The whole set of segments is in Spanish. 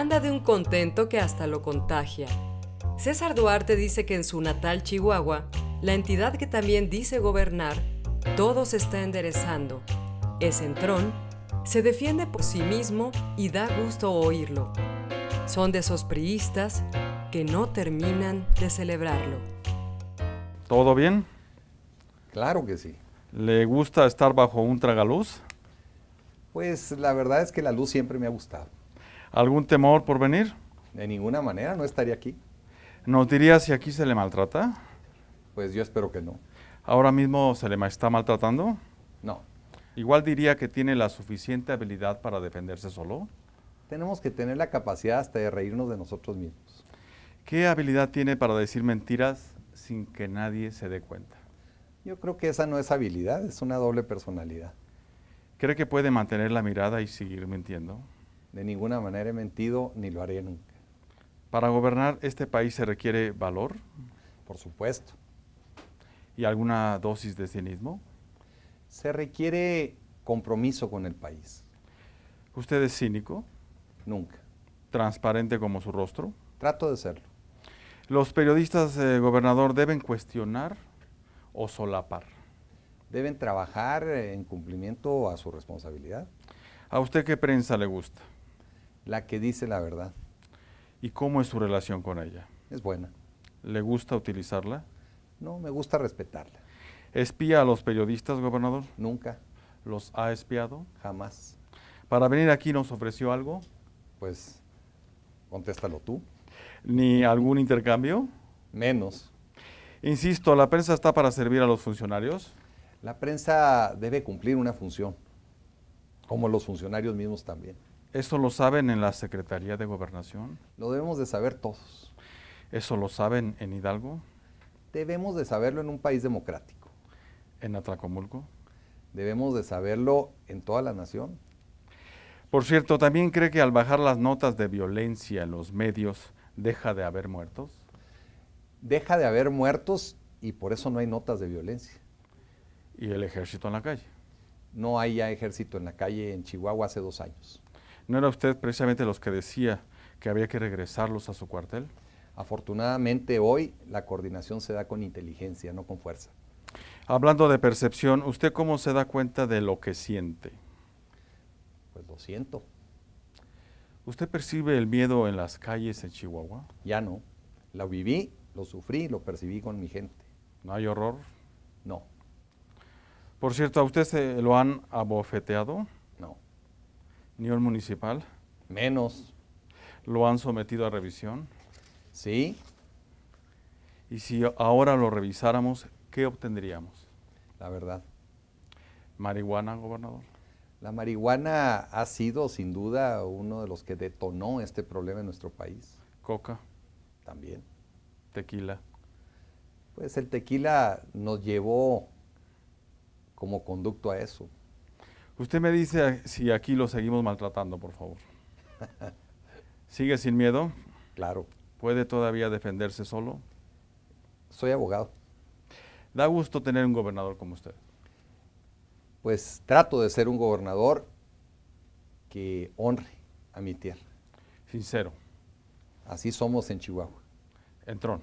anda de un contento que hasta lo contagia. César Duarte dice que en su natal Chihuahua, la entidad que también dice gobernar, todo se está enderezando. Es entrón, se defiende por sí mismo y da gusto oírlo. Son de esos priistas que no terminan de celebrarlo. ¿Todo bien? Claro que sí. ¿Le gusta estar bajo un tragaluz? Pues la verdad es que la luz siempre me ha gustado. ¿Algún temor por venir? De ninguna manera, no estaría aquí. ¿Nos diría si aquí se le maltrata? Pues yo espero que no. ¿Ahora mismo se le está maltratando? No. Igual diría que tiene la suficiente habilidad para defenderse solo. Tenemos que tener la capacidad hasta de reírnos de nosotros mismos. ¿Qué habilidad tiene para decir mentiras sin que nadie se dé cuenta? Yo creo que esa no es habilidad, es una doble personalidad. ¿Cree que puede mantener la mirada y seguir mintiendo? De ninguna manera he mentido ni lo haré nunca. ¿Para gobernar este país se requiere valor? Por supuesto. ¿Y alguna dosis de cinismo? Se requiere compromiso con el país. ¿Usted es cínico? Nunca. ¿Transparente como su rostro? Trato de serlo. ¿Los periodistas, eh, gobernador, deben cuestionar o solapar? Deben trabajar en cumplimiento a su responsabilidad. ¿A usted qué prensa le gusta? La que dice la verdad. ¿Y cómo es su relación con ella? Es buena. ¿Le gusta utilizarla? No, me gusta respetarla. ¿Espía a los periodistas, gobernador? Nunca. ¿Los ha espiado? Jamás. ¿Para venir aquí nos ofreció algo? Pues contéstalo tú. ¿Ni algún intercambio? Menos. Insisto, ¿la prensa está para servir a los funcionarios? La prensa debe cumplir una función, como los funcionarios mismos también. ¿Eso lo saben en la Secretaría de Gobernación? Lo debemos de saber todos. ¿Eso lo saben en Hidalgo? Debemos de saberlo en un país democrático. ¿En Atracomulco? Debemos de saberlo en toda la nación. Por cierto, ¿también cree que al bajar las notas de violencia en los medios deja de haber muertos? Deja de haber muertos y por eso no hay notas de violencia. ¿Y el ejército en la calle? No hay ya ejército en la calle en Chihuahua hace dos años. ¿No era usted precisamente los que decía que había que regresarlos a su cuartel? Afortunadamente hoy la coordinación se da con inteligencia, no con fuerza. Hablando de percepción, ¿usted cómo se da cuenta de lo que siente? Pues lo siento. ¿Usted percibe el miedo en las calles en Chihuahua? Ya no. La viví, lo sufrí, lo percibí con mi gente. ¿No hay horror? No. Por cierto, ¿a usted se lo han abofeteado? nivel municipal? Menos. ¿Lo han sometido a revisión? Sí. Y si ahora lo revisáramos, ¿qué obtendríamos? La verdad. ¿Marihuana, gobernador? La marihuana ha sido sin duda uno de los que detonó este problema en nuestro país. Coca. También. Tequila. Pues el tequila nos llevó como conducto a eso. Usted me dice si aquí lo seguimos maltratando, por favor. ¿Sigue sin miedo? Claro. ¿Puede todavía defenderse solo? Soy abogado. Da gusto tener un gobernador como usted. Pues trato de ser un gobernador que honre a mi tierra. Sincero. Así somos en Chihuahua. En Tron.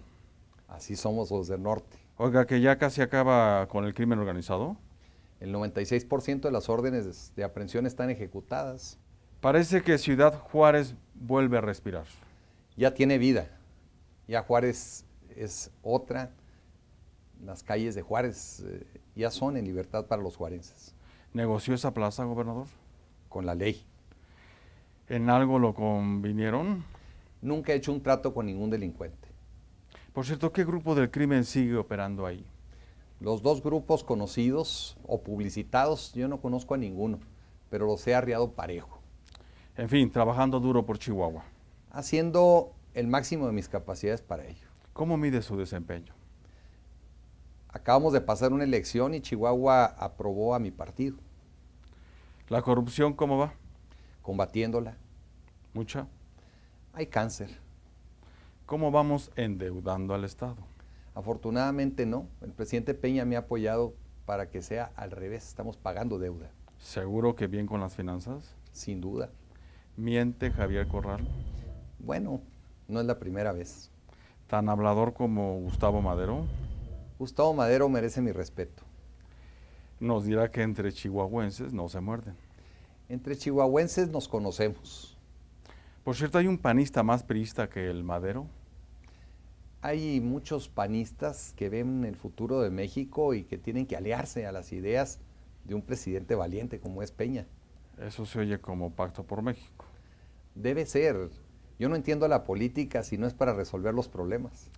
Así somos los del norte. Oiga, que ya casi acaba con el crimen organizado. El 96% de las órdenes de aprehensión están ejecutadas. Parece que Ciudad Juárez vuelve a respirar. Ya tiene vida. Ya Juárez es otra. Las calles de Juárez eh, ya son en libertad para los juarenses. ¿Negoció esa plaza, gobernador? Con la ley. ¿En algo lo convinieron? Nunca he hecho un trato con ningún delincuente. Por cierto, ¿qué grupo del crimen sigue operando ahí? Los dos grupos conocidos o publicitados, yo no conozco a ninguno, pero los he arriado parejo. En fin, trabajando duro por Chihuahua. Haciendo el máximo de mis capacidades para ello. ¿Cómo mide su desempeño? Acabamos de pasar una elección y Chihuahua aprobó a mi partido. ¿La corrupción cómo va? Combatiéndola. ¿Mucha? Hay cáncer. ¿Cómo vamos endeudando al Estado? Afortunadamente no. El presidente Peña me ha apoyado para que sea al revés. Estamos pagando deuda. ¿Seguro que bien con las finanzas? Sin duda. ¿Miente Javier Corral? Bueno, no es la primera vez. ¿Tan hablador como Gustavo Madero? Gustavo Madero merece mi respeto. Nos dirá que entre chihuahuenses no se muerden. Entre chihuahuenses nos conocemos. Por cierto, ¿hay un panista más priista que el Madero? Hay muchos panistas que ven el futuro de México y que tienen que aliarse a las ideas de un presidente valiente como es Peña. Eso se oye como pacto por México. Debe ser. Yo no entiendo la política si no es para resolver los problemas.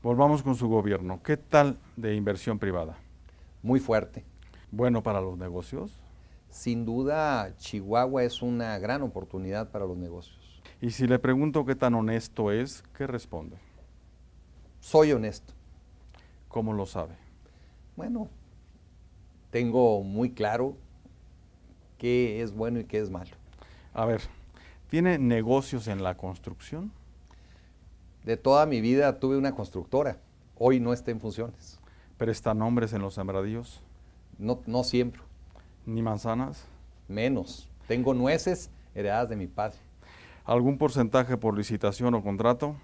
Volvamos con su gobierno. ¿Qué tal de inversión privada? Muy fuerte. ¿Bueno para los negocios? Sin duda, Chihuahua es una gran oportunidad para los negocios. Y si le pregunto qué tan honesto es, ¿qué responde? soy honesto. ¿Cómo lo sabe? Bueno, tengo muy claro qué es bueno y qué es malo. A ver, ¿tiene negocios en la construcción? De toda mi vida tuve una constructora. Hoy no está en funciones. ¿Presta nombres en los sembradíos? No, no siempre. ¿Ni manzanas? Menos. Tengo nueces heredadas de mi padre. ¿Algún porcentaje por licitación o contrato?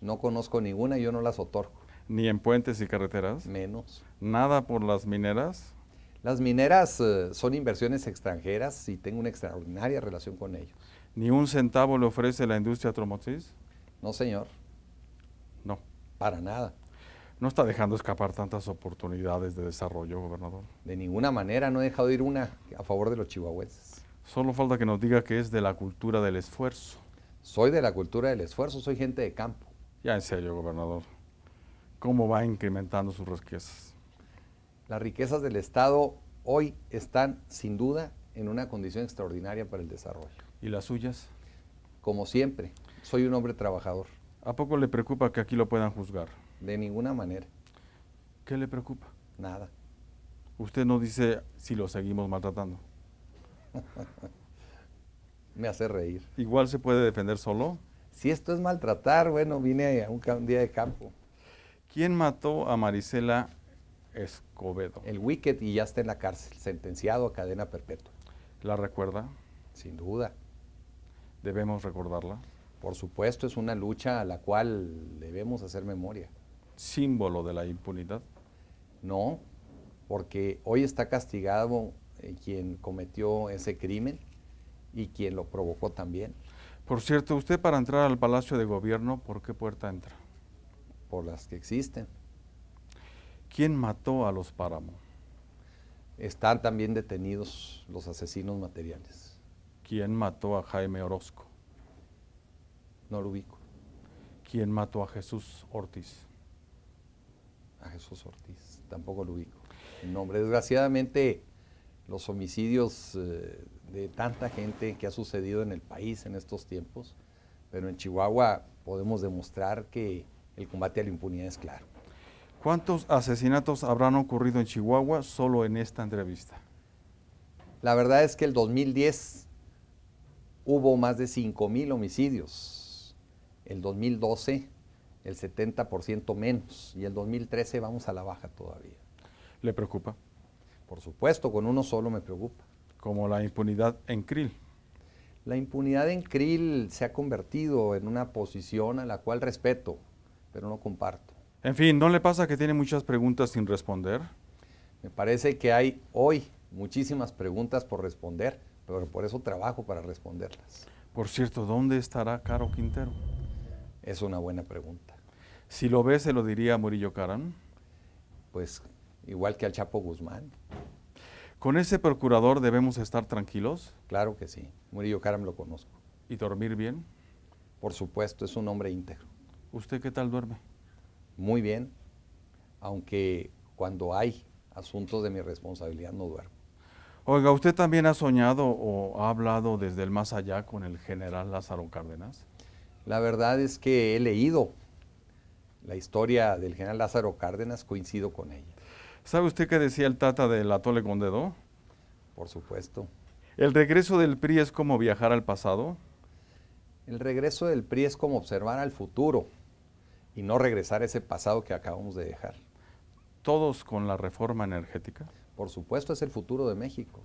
No conozco ninguna y yo no las otorgo. ¿Ni en puentes y carreteras? Menos. ¿Nada por las mineras? Las mineras eh, son inversiones extranjeras y tengo una extraordinaria relación con ellos. ¿Ni un centavo le ofrece la industria automotriz? No, señor. No. Para nada. ¿No está dejando escapar tantas oportunidades de desarrollo, gobernador? De ninguna manera, no he dejado ir una a favor de los chihuahuenses. Solo falta que nos diga que es de la cultura del esfuerzo. Soy de la cultura del esfuerzo, soy gente de campo. Ya en serio, gobernador, ¿cómo va incrementando sus riquezas? Las riquezas del Estado hoy están sin duda en una condición extraordinaria para el desarrollo. ¿Y las suyas? Como siempre, soy un hombre trabajador. ¿A poco le preocupa que aquí lo puedan juzgar? De ninguna manera. ¿Qué le preocupa? Nada. Usted no dice si lo seguimos maltratando. Me hace reír. Igual se puede defender solo. Si esto es maltratar, bueno, vine a un, día de campo. ¿Quién mató a Marisela Escobedo? El Wicked y ya está en la cárcel, sentenciado a cadena perpetua. ¿La recuerda? Sin duda. ¿Debemos recordarla? Por supuesto, es una lucha a la cual debemos hacer memoria. ¿Símbolo de la impunidad? No, porque hoy está castigado eh, quien cometió ese crimen y quien lo provocó también. Por cierto, usted para entrar al Palacio de Gobierno, ¿por qué puerta entra? Por las que existen. ¿Quién mató a los páramos Están también detenidos los asesinos materiales. ¿Quién mató a Jaime Orozco? No lo ubico. ¿Quién mató a Jesús Ortiz? A Jesús Ortiz, tampoco lo ubico. No, nombre, desgraciadamente, los homicidios eh, de tanta gente que ha sucedido en el país en estos tiempos, pero en Chihuahua podemos demostrar que el combate a la impunidad es claro. ¿Cuántos asesinatos habrán ocurrido en Chihuahua solo en esta entrevista? La verdad es que el 2010 hubo más de 5 mil homicidios. El 2012 el 70% menos y el 2013 vamos a la baja todavía. ¿Le preocupa? Por supuesto, con uno solo me preocupa como la impunidad en krill. La impunidad en krill se ha convertido en una posición a la cual respeto, pero no comparto. En fin, ¿no le pasa que tiene muchas preguntas sin responder? Me parece que hay hoy muchísimas preguntas por responder, pero por eso trabajo para responderlas. Por cierto, ¿dónde estará Caro Quintero? Es una buena pregunta. Si lo ve, se lo diría a Murillo Caran. Pues igual que al Chapo Guzmán. ¿Con ese procurador debemos estar tranquilos? Claro que sí. Murillo Karam lo conozco. ¿Y dormir bien? Por supuesto, es un hombre íntegro. ¿Usted qué tal duerme? Muy bien, aunque cuando hay asuntos de mi responsabilidad no duermo. Oiga, ¿usted también ha soñado o ha hablado desde el más allá con el general Lázaro Cárdenas? La verdad es que he leído la historia del general Lázaro Cárdenas, coincido con ella. ¿Sabe usted qué decía el Tata del Atole con dedo? Por supuesto. ¿El regreso del PRI es como viajar al pasado? El regreso del PRI es como observar al futuro y no regresar a ese pasado que acabamos de dejar. ¿Todos con la reforma energética? Por supuesto, es el futuro de México.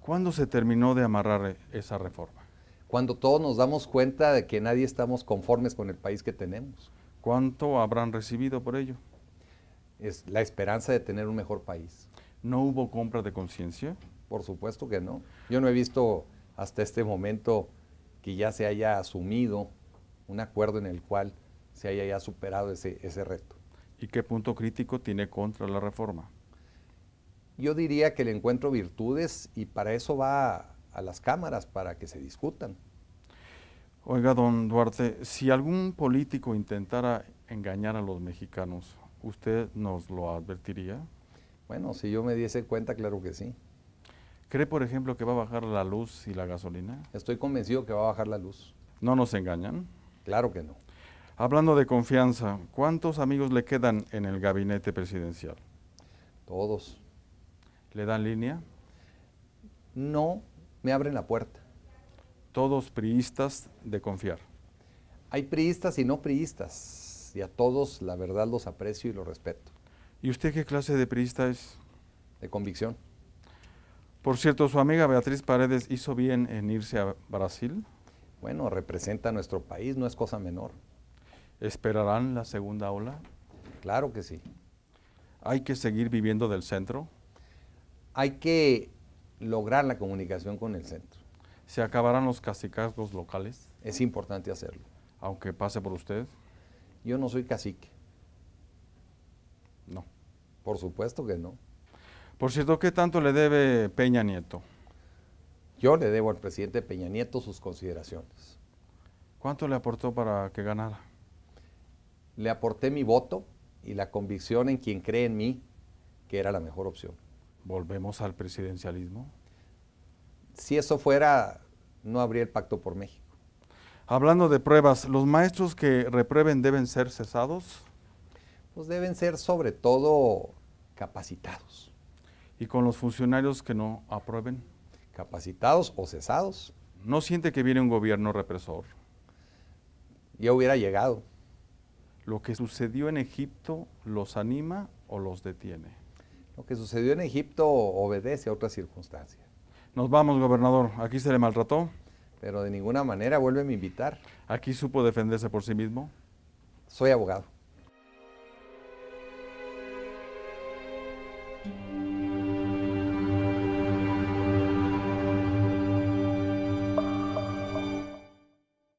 ¿Cuándo se terminó de amarrar esa reforma? Cuando todos nos damos cuenta de que nadie estamos conformes con el país que tenemos. ¿Cuánto habrán recibido por ello? es la esperanza de tener un mejor país. ¿No hubo compra de conciencia? Por supuesto que no. Yo no he visto hasta este momento que ya se haya asumido un acuerdo en el cual se haya ya superado ese, ese reto. ¿Y qué punto crítico tiene contra la reforma? Yo diría que le encuentro virtudes y para eso va a las cámaras, para que se discutan. Oiga, don Duarte, si algún político intentara engañar a los mexicanos, ¿usted nos lo advertiría? Bueno, si yo me diese cuenta, claro que sí. ¿Cree, por ejemplo, que va a bajar la luz y la gasolina? Estoy convencido que va a bajar la luz. ¿No nos engañan? Claro que no. Hablando de confianza, ¿cuántos amigos le quedan en el gabinete presidencial? Todos. ¿Le dan línea? No, me abren la puerta. Todos priistas de confiar. Hay priistas y no priistas y a todos, la verdad, los aprecio y los respeto. ¿Y usted qué clase de periodista es? De convicción. Por cierto, su amiga Beatriz Paredes hizo bien en irse a Brasil. Bueno, representa a nuestro país, no es cosa menor. ¿Esperarán la segunda ola? Claro que sí. ¿Hay que seguir viviendo del centro? Hay que lograr la comunicación con el centro. ¿Se acabarán los casicazgos locales? Es importante hacerlo. Aunque pase por usted yo no soy cacique. No, por supuesto que no. Por cierto, ¿qué tanto le debe Peña Nieto? Yo le debo al presidente Peña Nieto sus consideraciones. ¿Cuánto le aportó para que ganara? Le aporté mi voto y la convicción en quien cree en mí que era la mejor opción. ¿Volvemos al presidencialismo? Si eso fuera, no habría el pacto por México. Hablando de pruebas, ¿los maestros que reprueben deben ser cesados? Pues deben ser sobre todo capacitados. ¿Y con los funcionarios que no aprueben? Capacitados o cesados. ¿No siente que viene un gobierno represor? Ya hubiera llegado. ¿Lo que sucedió en Egipto los anima o los detiene? Lo que sucedió en Egipto obedece a otras circunstancias. Nos vamos, gobernador. ¿Aquí se le maltrató? pero de ninguna manera vuelve a invitar. ¿Aquí supo defenderse por sí mismo? Soy abogado.